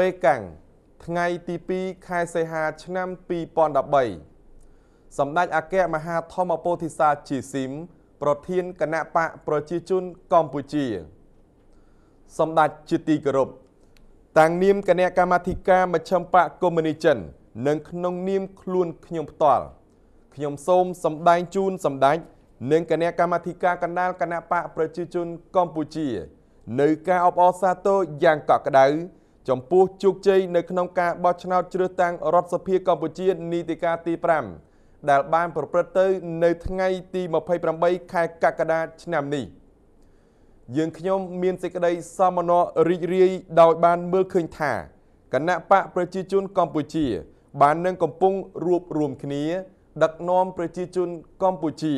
ប៉េកាំងថ្ងៃទី2ខែសីហាឆ្នាំ2013សម្ដេចអគ្គមហាធម្មពោធិសាជីស៊ីមប្រធានគណៈបកប្រជាជនកម្ពុជា សម្ដេចជាទីគោរពតាំងនាមគណៈកម្មាធិការមជ្ឈិមបកកុម្មុយនីចិន និងក្នុងនាមខ្លួនខ្ញុំផ្ទាល់ខ្ញុំសូមសម្ដែងជូនសម្ដេចនិងគណៈកម្មាធិការកណ្ដាលគណៈបកប្រជាជនកម្ពុជា នៅការអបអរសាទរយ៉ាងកក់ក្ដៅចំពោះជោគជ័យនៅក្នុងការបោះឆ្នោតជ្រើសតាំងរដ្ឋសភាកម្ពុជានីតិកាលទី5ដែលបានប្រព្រឹត្តទៅ នៅថ្ងៃ ទី28ខែកក្កដាឆ្នាំនេះយើងខ្ញុំមានសេចក្តីសោមនស្សរីករាយដោយ បានមើលឃើញថាគណៈបកប្រជាជនកម្ពុជា បាននឹងកំពុងរួបរวมគ្នា ដឹកនាំ ប្រជាជនកម្ពុជា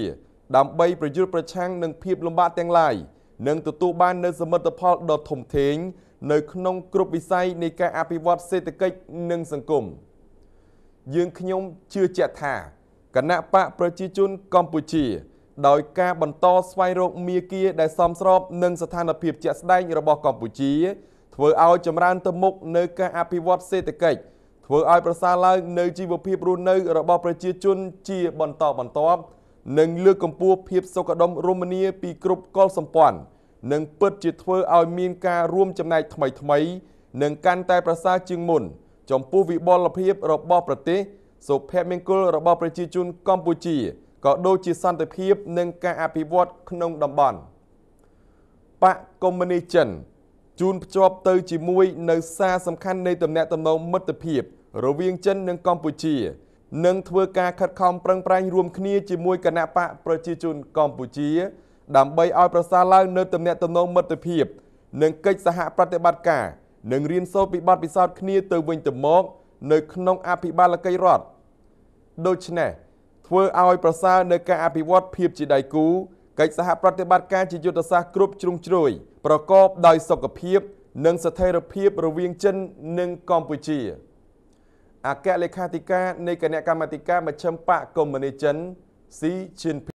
ដើម្បីប្រយុទ្ធប្រឆាំងនឹងភាពលំបាកទាំងឡាយនិងទទួលបាននូវសមិទ្ធផលដ៏ធំធេងនៅក្នុងគ្រប់វិស័យនៃការអភិវឌ្ឍសេដ្ឋកិច្ចនិងសង្គមយើងខ្ញុំជឿជាក់ថាគណៈបកប្រជាជនកម្ពុជា ដោយ ការបន្តស្វែងរកមាគ៌ាដែលសមស្របនឹងស្ថានភាពជាក់ស្ដែងរបស់កម្ពុជាធ្វើឲ្យចម្រើនទៅមុខនៅការអភិវឌ្ឍសេដ្ឋកិច្ចធ្វើឲ្យប្រសើរឡើងនៅជីវភាពរស់នៅ របស់ប្រជាជនជាបន្តបន្ទាប់និង លើកកម្ពស់ភាព សុខដុមរមនាពីគ្រប់កុលសម្ព័ន្ធ។និងពិតជាធ្វើឲ្យមានការរួមចំណែកថ្មីៗនិងកាន់តែ ប្រសើរជាងមុន ចំពោះវិបលភាព របស់ប្រទេសសុភមង្គលរបស់ប្រជាជនកម្ពុជាក៏ដូចជាសន្តិភាព និងការអភិវឌ្ឍក្នុងតំបន់បកកុម្មុយនីចិនជូនភ្ជាប់ទៅជាមួយនៅសារសំខាន់នៃទំនាក់ទំនងមិត្តភាពរវាងចិននិងកម្ពុជានិងធ្វើការខិតខំប្រឹងប្រែងរួមគ្នាជាមួយគណៈបក ប្រជាជនកម្ពុជាដើម្បីឲ្យប្រសើរឡើងនៅទំនាក់ទំនងមិត្តភាពនិងកិច្ចសហប្រតិបត្តិការនិងរៀនសូត្រពីបទពិសោធន៍គ្នាទៅវិញទៅមកនៅក្នុងអភិបាលកិច្ចរដ្ឋដូច្នេះធ្វើឲ្យប្រសើរនៅការអភិវឌ្ឍភាពជាដៃគូកិច្ចសហប្រតិបត្តិការជាយុទ្ធសាស្ត្រគ្រប់ជ្រុងជ្រោយប្រកបដោយសុខភាពនិងស្ថិរភាពរវាងចិននិងកម្ពុជាអគ្គលេខាធិការនៃគណៈកម្មាធិការមជ្ឈិមបកកុម្មុយនីសចិនស៊ីឈិន